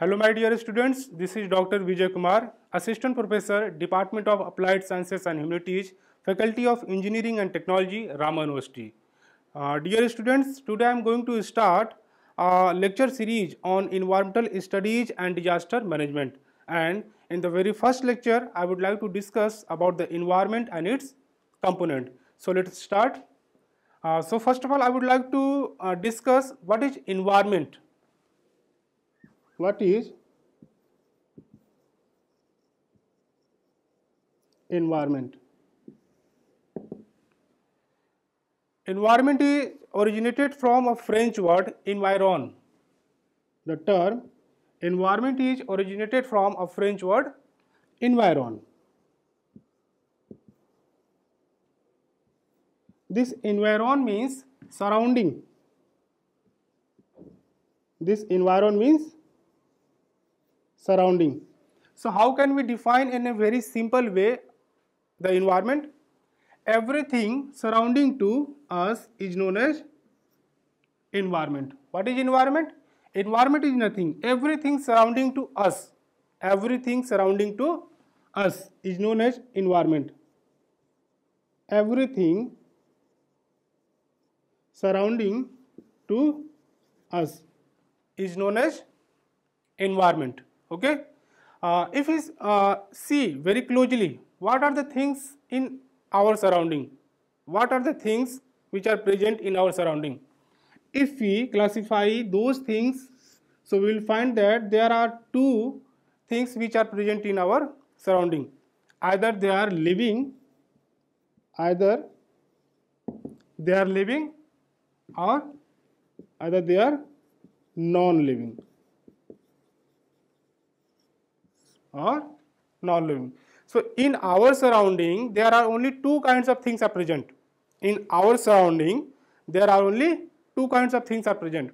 Hello my dear students, this is Dr. Vijay Kumar, Assistant Professor, Department of Applied Sciences and Humanities, Faculty of Engineering and Technology, Rama University. Uh, dear students, today I am going to start a lecture series on environmental studies and disaster management. And in the very first lecture, I would like to discuss about the environment and its component. So let's start. Uh, so first of all, I would like to uh, discuss what is environment what is environment? Environment is originated from a French word environ. The term environment is originated from a French word environ. This environ means surrounding. This environ means surrounding. So how can we define in a very simple way the environment? Everything surrounding to us is known as environment. What is environment? Environment is nothing. Everything surrounding to us, everything surrounding to us is known as environment. Everything surrounding to us is known as environment. Okay. Uh, if we uh, see very closely, what are the things in our surrounding? What are the things which are present in our surrounding? If we classify those things, so we will find that there are two things which are present in our surrounding. Either they are living, either they are living or either they are non-living. or non-living. So in our surrounding, there are only two kinds of things are present. In our surrounding, there are only two kinds of things are present.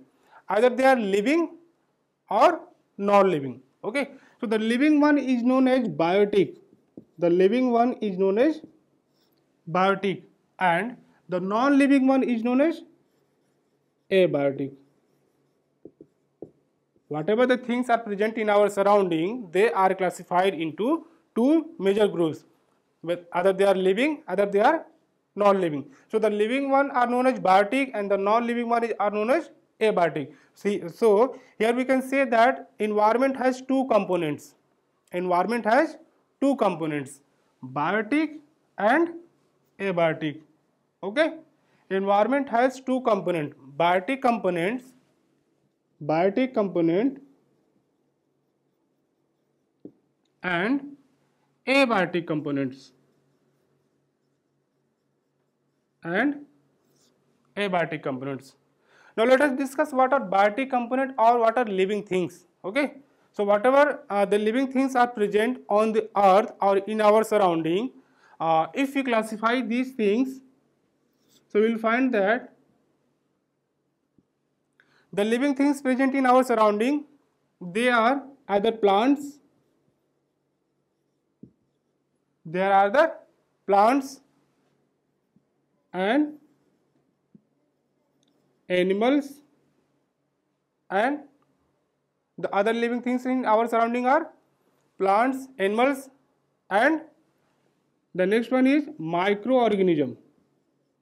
Either they are living or non-living. Okay. So the living one is known as biotic. The living one is known as biotic and the non-living one is known as abiotic. Whatever the things are present in our surrounding, they are classified into two major groups. With either they are living, either they are non-living. So the living one are known as biotic and the non-living one is, are known as abiotic. See, so here we can say that environment has two components. Environment has two components, biotic and abiotic. Okay, environment has two components, biotic components biotic component and abiotic components and abiotic components. Now let us discuss what are biotic component or what are living things. Okay. So whatever uh, the living things are present on the earth or in our surrounding, uh, if we classify these things, so we will find that the living things present in our surrounding, they are either plants, there are the plants and animals and the other living things in our surrounding are plants, animals and the next one is microorganism.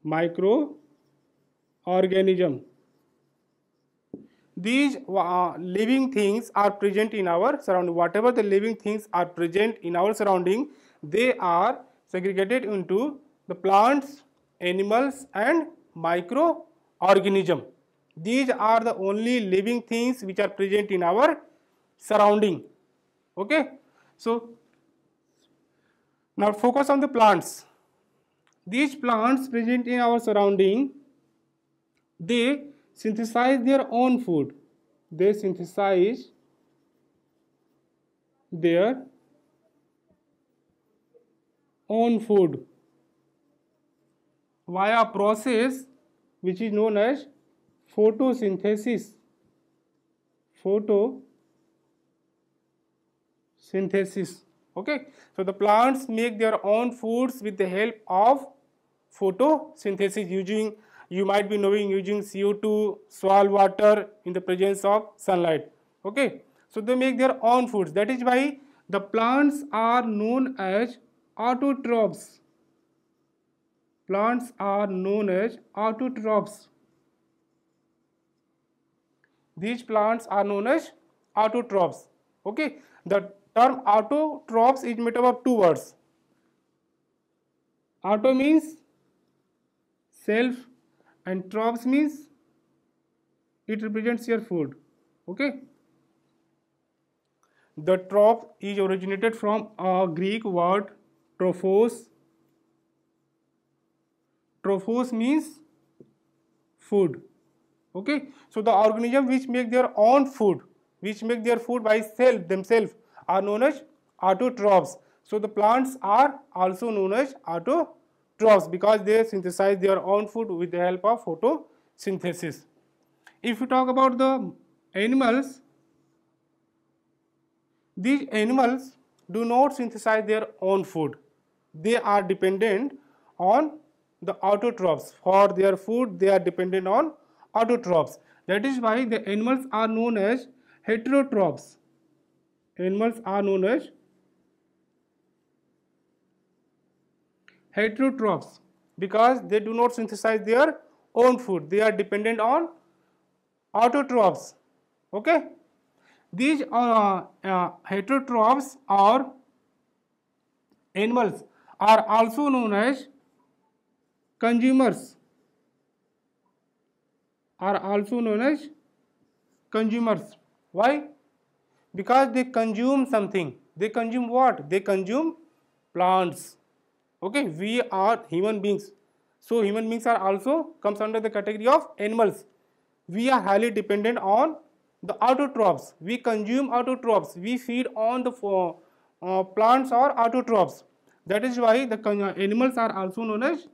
Microorganism these uh, living things are present in our surrounding whatever the living things are present in our surrounding they are segregated into the plants animals and microorganism these are the only living things which are present in our surrounding okay so now focus on the plants these plants present in our surrounding they synthesize their own food. They synthesize their own food via process which is known as photosynthesis. Photosynthesis. Okay. So the plants make their own foods with the help of photosynthesis using you might be knowing using CO2, soil water in the presence of sunlight. Okay. So they make their own foods. That is why the plants are known as autotrophs. Plants are known as autotrophs. These plants are known as autotrophs. Okay. The term autotrophs is made up of two words. Auto means self and troughs means it represents your food okay the trough is originated from a greek word trophos trophos means food okay so the organism which make their own food which make their food by self themselves are known as autotrophs so the plants are also known as autotrophs drops because they synthesize their own food with the help of photosynthesis. If you talk about the animals, these animals do not synthesize their own food. They are dependent on the autotrophs. For their food, they are dependent on autotrophs. That is why the animals are known as heterotrophs. Animals are known as heterotrophs because they do not synthesize their own food. They are dependent on autotrophs. Okay. These uh, uh, heterotrophs or animals are also known as consumers. Are also known as consumers. Why? Because they consume something. They consume what? They consume plants okay we are human beings so human beings are also comes under the category of animals we are highly dependent on the autotrophs we consume autotrophs we feed on the uh, plants or autotrophs that is why the uh, animals are also known as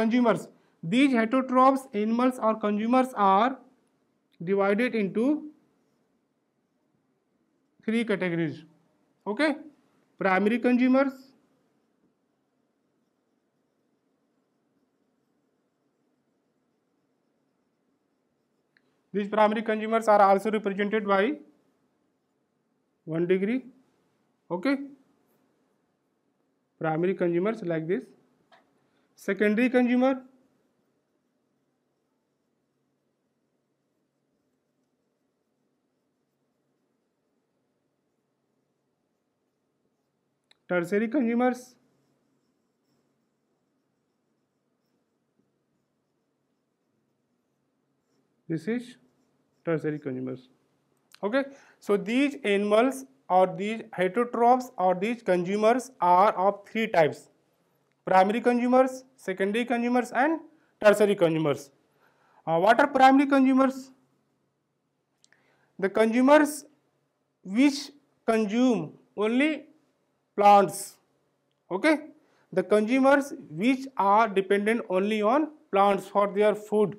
consumers these heterotrophs animals or consumers are divided into three categories okay primary consumers these primary consumers are also represented by 1 degree okay primary consumers like this secondary consumer tertiary consumers This is tertiary consumers. Okay. So these animals or these heterotrophs or these consumers are of three types. Primary consumers, secondary consumers and tertiary consumers. Uh, what are primary consumers? The consumers which consume only plants. Okay. The consumers which are dependent only on plants for their food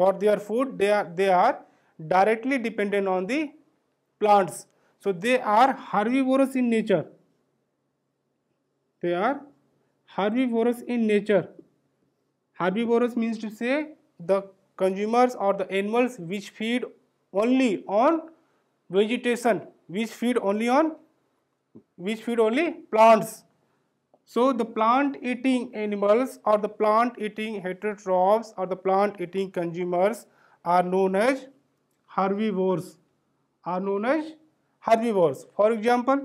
for their food they are, they are directly dependent on the plants. So they are herbivorous in nature. They are herbivorous in nature. Herbivorous means to say the consumers or the animals which feed only on vegetation, which feed only on, which feed only plants. So the plant eating animals or the plant eating heterotrophs or the plant eating consumers are known as herbivores are known as herbivores. For example,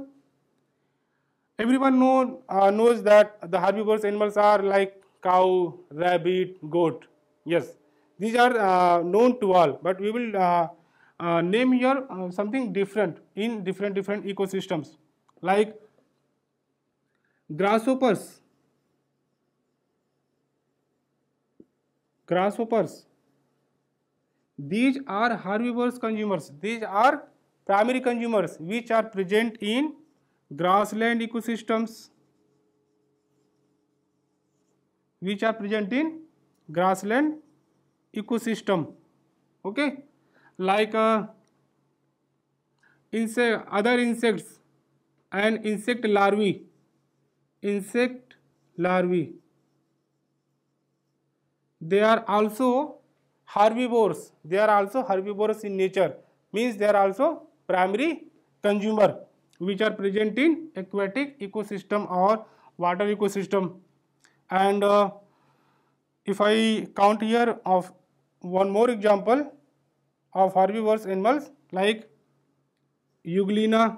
everyone know, uh, knows that the herbivores animals are like cow, rabbit, goat. Yes, these are uh, known to all but we will uh, uh, name here uh, something different in different different ecosystems like grasshoppers grasshoppers these are herbivores consumers these are primary consumers which are present in grassland ecosystems which are present in grassland ecosystem okay like इंसे other insects and insect larvae insect larvae. They are also herbivores. They are also herbivores in nature. Means they are also primary consumer which are present in aquatic ecosystem or water ecosystem. And uh, if I count here of one more example of herbivorous animals like Euglena,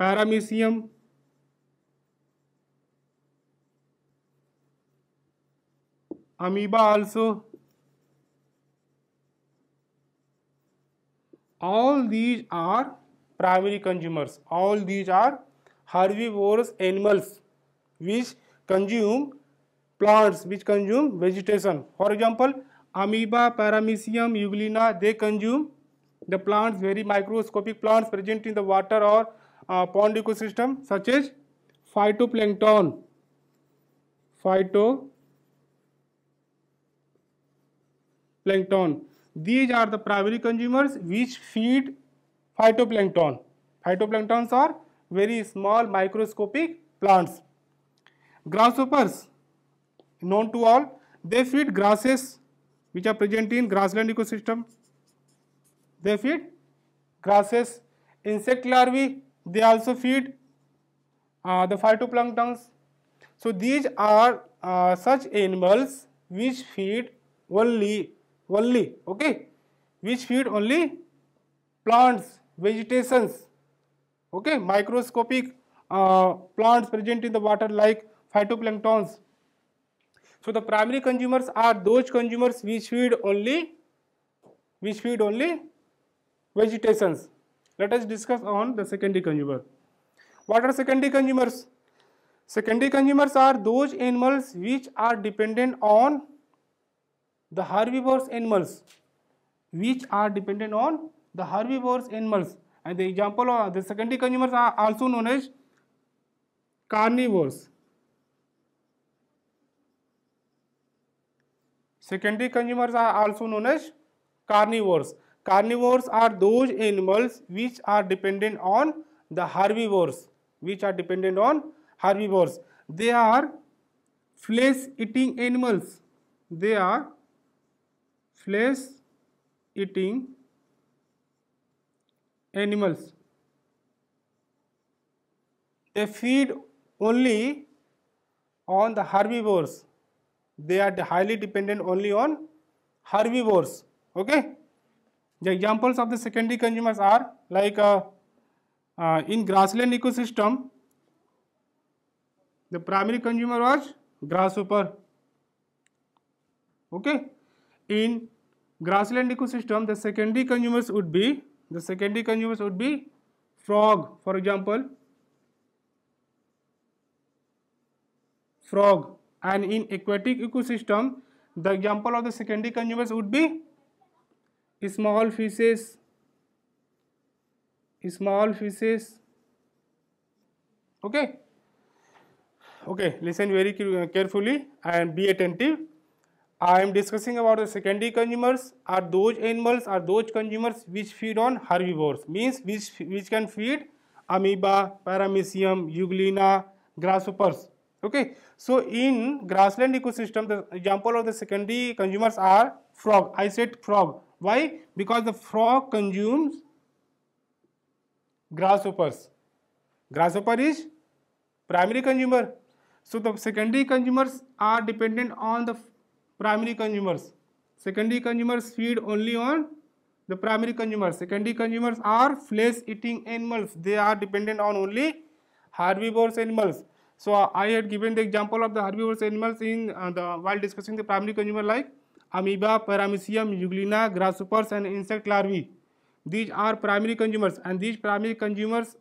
paramecium amoeba also all these are primary consumers all these are herbivorous animals which consume plants which consume vegetation for example amoeba paramecium euglena they consume the plants very microscopic plants present in the water or uh, pond ecosystem such as phytoplankton, phytoplankton. These are the primary consumers which feed phytoplankton. Phytoplanktons are very small microscopic plants. Grasshoppers, known to all, they feed grasses which are present in grassland ecosystem. They feed grasses, insect larvae they also feed uh, the phytoplanktons. So, these are uh, such animals which feed only, only, okay, which feed only plants, vegetations, okay, microscopic uh, plants present in the water like phytoplanktons. So, the primary consumers are those consumers which feed only, which feed only vegetations. Let us discuss on the secondary consumer. What are secondary consumers? Secondary consumers are those animals which are dependent on the herbivores animals, which are dependent on the herbivores animals. And the example of the secondary consumers are also known as carnivores. Secondary consumers are also known as carnivores carnivores are those animals which are dependent on the herbivores which are dependent on herbivores they are flesh eating animals they are flesh eating animals they feed only on the herbivores they are highly dependent only on herbivores okay the examples of the secondary consumers are like uh, uh, in grassland ecosystem, the primary consumer was grasshopper. Okay. In grassland ecosystem, the secondary consumers would be the secondary consumers would be frog, for example, frog. And in aquatic ecosystem, the example of the secondary consumers would be small fishes small fishes okay okay listen very carefully and be attentive i am discussing about the secondary consumers are those animals are those consumers which feed on herbivores means which which can feed amoeba paramecium euglena grasshoppers okay so in grassland ecosystem the example of the secondary consumers are frog i said frog Why? Because the frog consumes grasshoppers. Grasshopper is primary consumer. So the secondary consumers are dependent on the primary consumers. Secondary consumers feed only on the primary consumers. Secondary consumers are flesh eating animals. They are dependent on only herbivores animals. So I had given the example of the herbivores animals in uh, the while discussing the primary consumer like amoeba, paramecium, euglena, grasshoppers and insect larvae. These are primary consumers and these primary consumers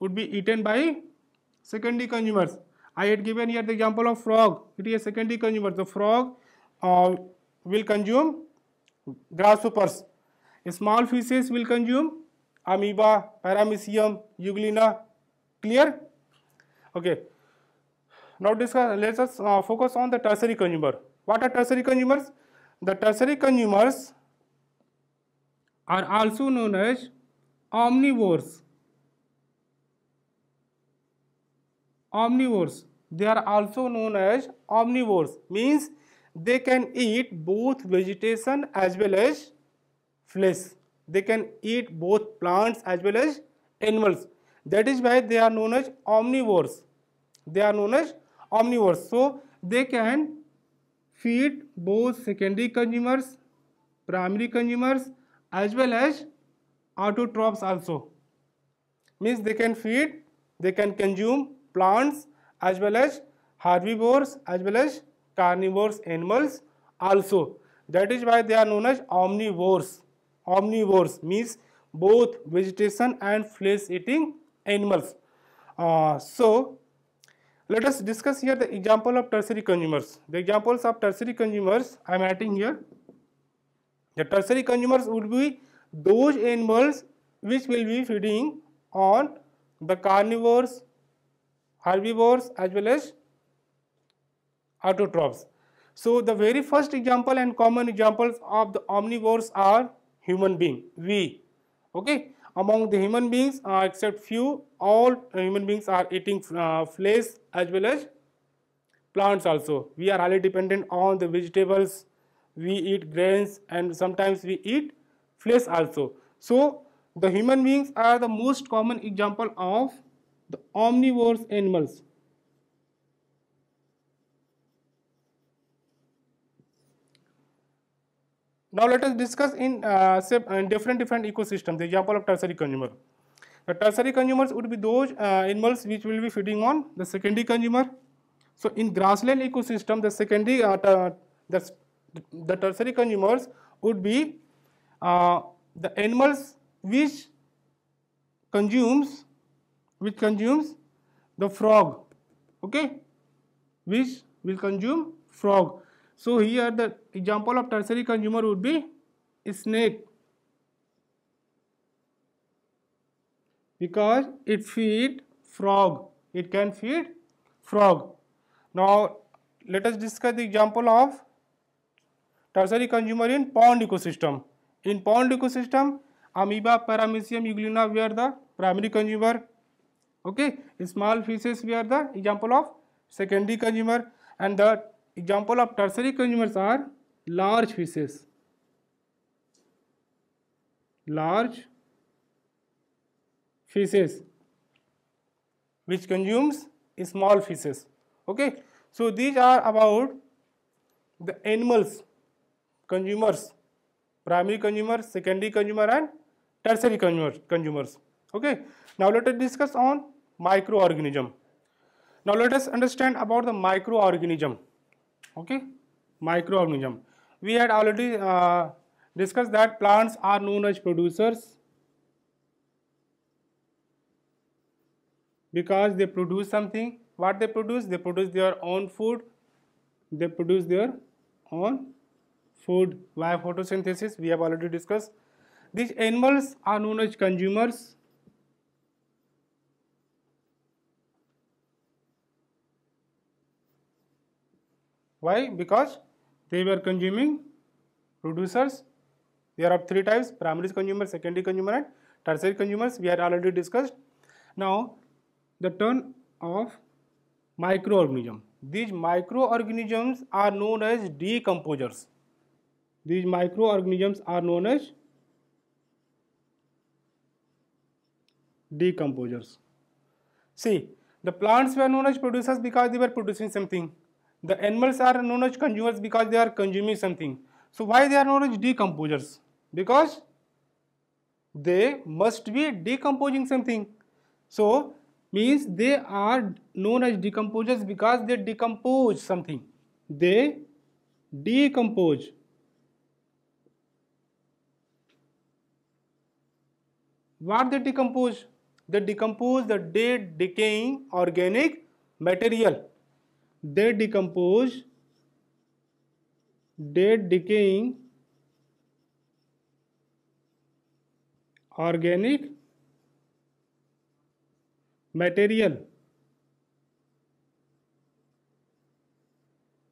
would be eaten by secondary consumers. I had given here the example of frog. It is a secondary consumer. The frog uh, will consume grasshoppers. Small fishes will consume amoeba, paramecium, euglena. Clear? Okay. Now discuss, let us uh, focus on the tertiary consumer. What are tertiary consumers? The tertiary consumers are also known as omnivores. Omnivores. They are also known as omnivores. Means they can eat both vegetation as well as flesh. They can eat both plants as well as animals. That is why they are known as omnivores. They are known as omnivores. So they can feed both secondary consumers, primary consumers as well as autotrophs also. Means they can feed, they can consume plants as well as herbivores as well as carnivores animals also. That is why they are known as omnivores. Omnivores means both vegetation and flesh eating animals. Uh, so, let us discuss here the example of tertiary consumers. The examples of tertiary consumers I am writing here. The tertiary consumers would be those animals which will be feeding on the carnivores, herbivores as well as autotrophs. So the very first example and common examples of the omnivores are human being, we. Okay among the human beings uh, except few all human beings are eating uh, flesh as well as plants also we are highly dependent on the vegetables we eat grains and sometimes we eat flesh also so the human beings are the most common example of the omnivorous animals Now let us discuss in, uh, in uh, different different ecosystems. The example of tertiary consumer. The tertiary consumers would be those uh, animals which will be feeding on the secondary consumer. So in grassland ecosystem, the secondary uh, the, the tertiary consumers would be uh, the animals which consumes which consumes the frog, okay, which will consume frog. so here the example of tertiary consumer would be snake because it feed frog it can feed frog now let us discuss the example of tertiary consumer in pond ecosystem in pond ecosystem amoeba paramecium euglena we are the primary consumer okay small fishes we are the example of secondary consumer and the example of tertiary consumers are large fishes large fishes which consumes small fishes okay so these are about the animals consumers primary consumers secondary consumer and tertiary consumers consumers okay now let us discuss on microorganism now let us understand about the microorganism okay microorganism we had already uh, discussed that plants are known as producers because they produce something what they produce they produce their own food they produce their own food via photosynthesis we have already discussed these animals are known as consumers Why? Because they were consuming producers. There are three types, primary consumer, secondary consumer and tertiary consumers we had already discussed. Now, the turn of microorganism. These microorganisms are known as decomposers. These microorganisms are known as decomposers. See, the plants were known as producers because they were producing something. The animals are known as consumers because they are consuming something. So why they are known as decomposers? Because they must be decomposing something. So means they are known as decomposers because they decompose something. They decompose. What they decompose? They decompose the dead decaying organic material. they decompose they decaying organic material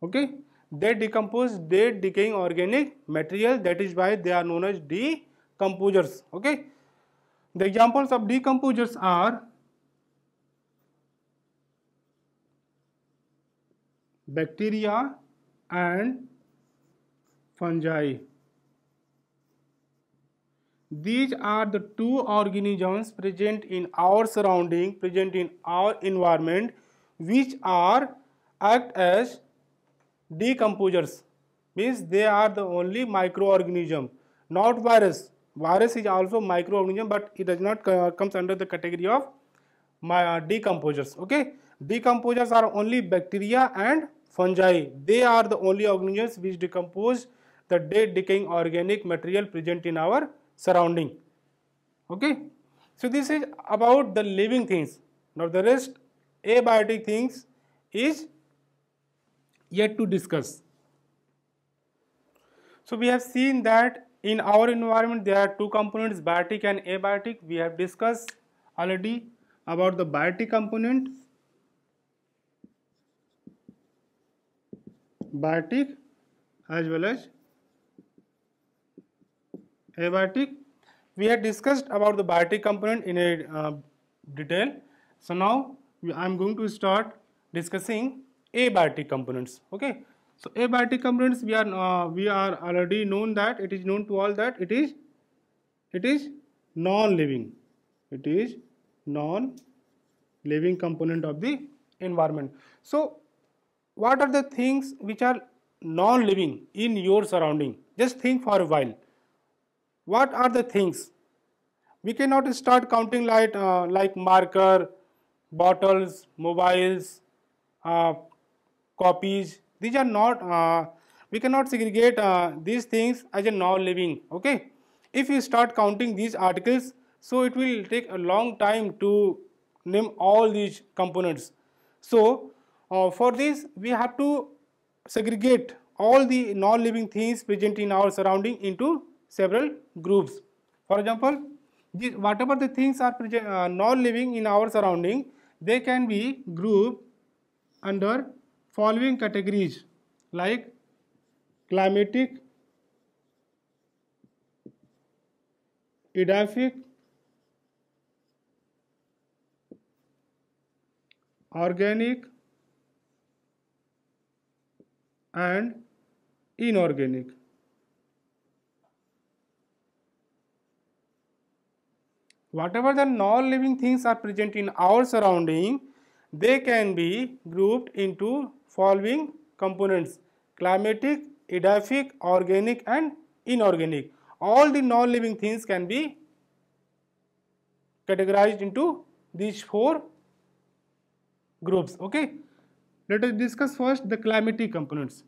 okay they decompose they decaying organic material that is why they are known as decomposers okay the examples of decomposers are bacteria and fungi. These are the two organisms present in our surrounding, present in our environment, which are act as decomposers. Means they are the only microorganism, not virus. Virus is also microorganism, but it does not uh, comes under the category of my, uh, decomposers. Okay, decomposers are only bacteria and fungi. They are the only organisms which decompose the dead decaying organic material present in our surrounding. Okay. So, this is about the living things. Now, the rest abiotic things is yet to discuss. So, we have seen that in our environment there are two components biotic and abiotic. We have discussed already about the biotic component biotic as well as abiotic. We had discussed about the biotic component in a uh, detail. So now I am going to start discussing abiotic components. Okay. So abiotic components we are uh, we are already known that it is known to all that it is it is non-living. It is non-living component of the environment. So what are the things which are non-living in your surrounding? Just think for a while. What are the things? We cannot start counting like, uh, like marker, bottles, mobiles, uh, copies. These are not, uh, we cannot segregate uh, these things as a non-living, okay? If you start counting these articles, so it will take a long time to name all these components. So, uh, for this, we have to segregate all the non-living things present in our surrounding into several groups. For example, whatever the things are uh, non-living in our surrounding, they can be grouped under following categories like climatic, edaphic, organic, and inorganic. Whatever the non-living things are present in our surrounding, they can be grouped into following components climatic, edaphic, organic and inorganic. All the non-living things can be categorized into these four groups. Okay. Let us discuss first the climatic components.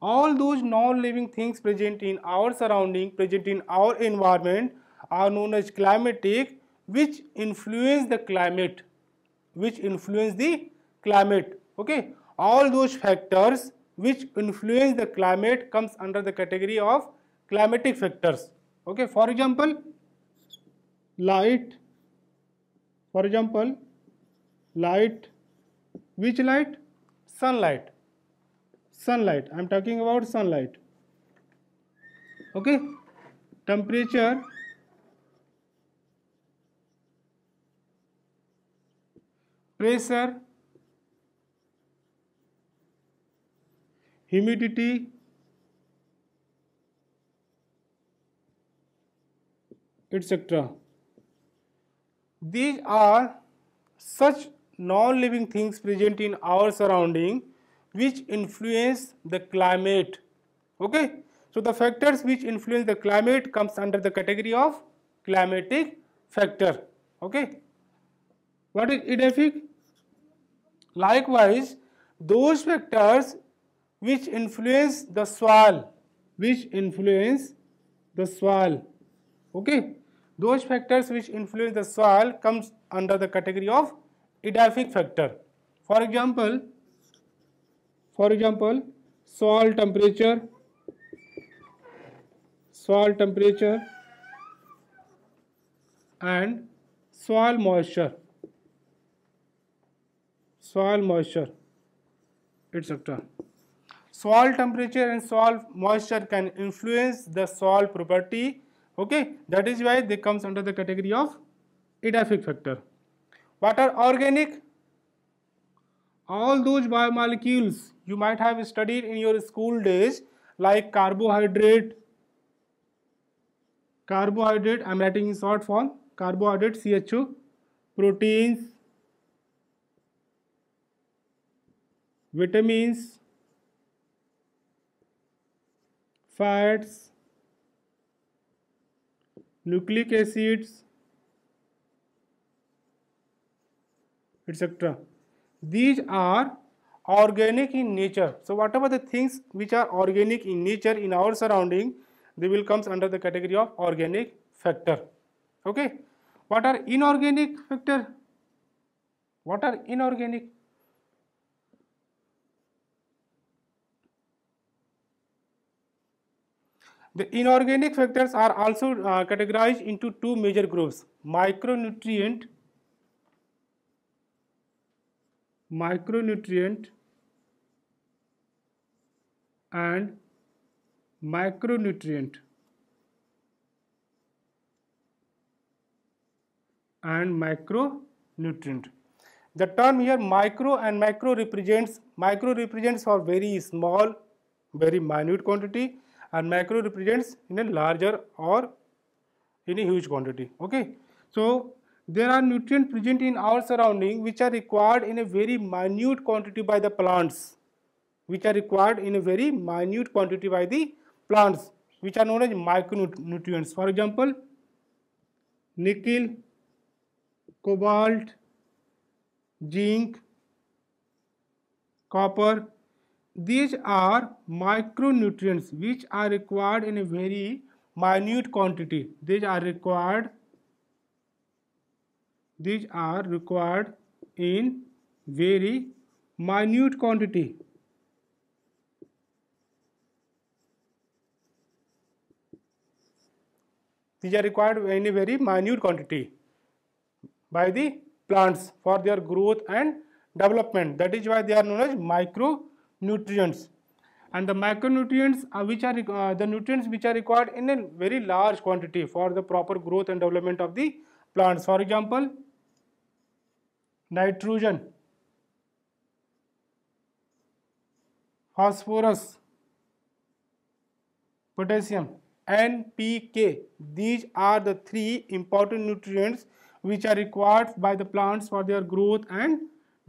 All those non-living things present in our surrounding, present in our environment are known as climatic which influence the climate, which influence the climate, okay. All those factors which influence the climate comes under the category of climatic factors, okay. For example, light, for example, light, which light? sunlight sunlight i'm talking about sunlight okay temperature pressure humidity etc these are such non-living things present in our surrounding which influence the climate okay so the factors which influence the climate comes under the category of climatic factor okay what is edaphic likewise those factors which influence the soil which influence the soil okay those factors which influence the soil comes under the category of edaphic factor. For example, for example, soil temperature, soil temperature and soil moisture, soil moisture, etc. Soil temperature and soil moisture can influence the soil property. Okay, that is why they comes under the category of edaphic factor. What are organic? All those biomolecules you might have studied in your school days like carbohydrate, carbohydrate, I am writing in short form, carbohydrate CHO, proteins, vitamins, fats, nucleic acids, etcetera these are organic in nature so what are the things which are organic in nature in our surrounding they will comes under the category of organic factor okay what are inorganic factor what are inorganic the inorganic factors are also uh, categorized into two major groups micronutrient micronutrient and micronutrient and micronutrient the term here micro and macro represents micro represents for very small very minute quantity and macro represents in a larger or in a huge quantity okay so there are nutrients present in our surrounding which are required in a very minute quantity by the plants, which are required in a very minute quantity by the plants, which are known as micronutrients. For example, nickel, cobalt, zinc, copper. These are micronutrients which are required in a very minute quantity. These are required these are required in very minute quantity. These are required in a very minute quantity by the plants for their growth and development. That is why they are known as micronutrients. And the micronutrients are which are uh, the nutrients which are required in a very large quantity for the proper growth and development of the plants. For example, nitrogen phosphorus potassium NPK these are the three important nutrients which are required by the plants for their growth and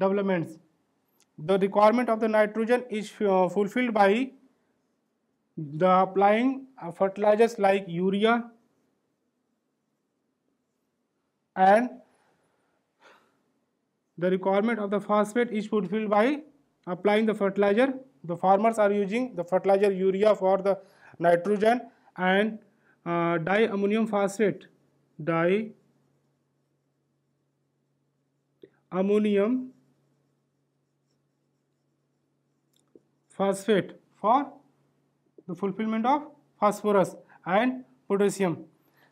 developments the requirement of the nitrogen is uh, fulfilled by the applying uh, fertilizers like urea and the requirement of the phosphate is fulfilled by applying the fertilizer. The farmers are using the fertilizer urea for the nitrogen and uh, diammonium phosphate. Di ammonium phosphate for the fulfillment of phosphorus and potassium.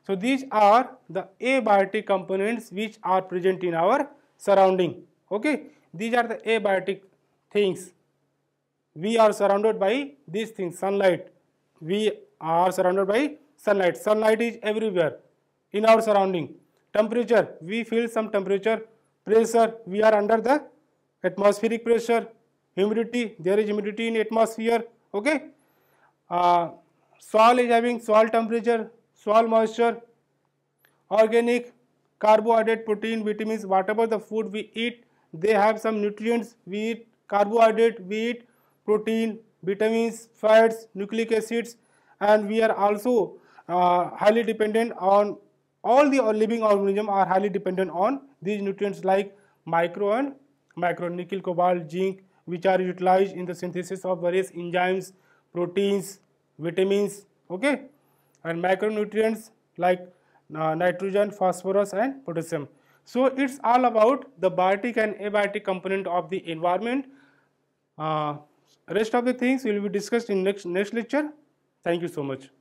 So, these are the abiotic components which are present in our surrounding okay these are the abiotic things we are surrounded by these things sunlight we are surrounded by sunlight sunlight is everywhere in our surrounding temperature we feel some temperature pressure we are under the atmospheric pressure humidity there is humidity in atmosphere okay uh, soil is having soil temperature soil moisture organic carbohydrate, protein, vitamins, whatever the food we eat, they have some nutrients. We eat carbohydrate, we eat protein, vitamins, fats, nucleic acids, and we are also uh, highly dependent on all the living organism are highly dependent on these nutrients like micro and macro nickel, cobalt, zinc, which are utilized in the synthesis of various enzymes, proteins, vitamins, okay, and macronutrients like uh, nitrogen, phosphorus and potassium. So it's all about the biotic and abiotic component of the environment. Uh, rest of the things will be discussed in next, next lecture. Thank you so much.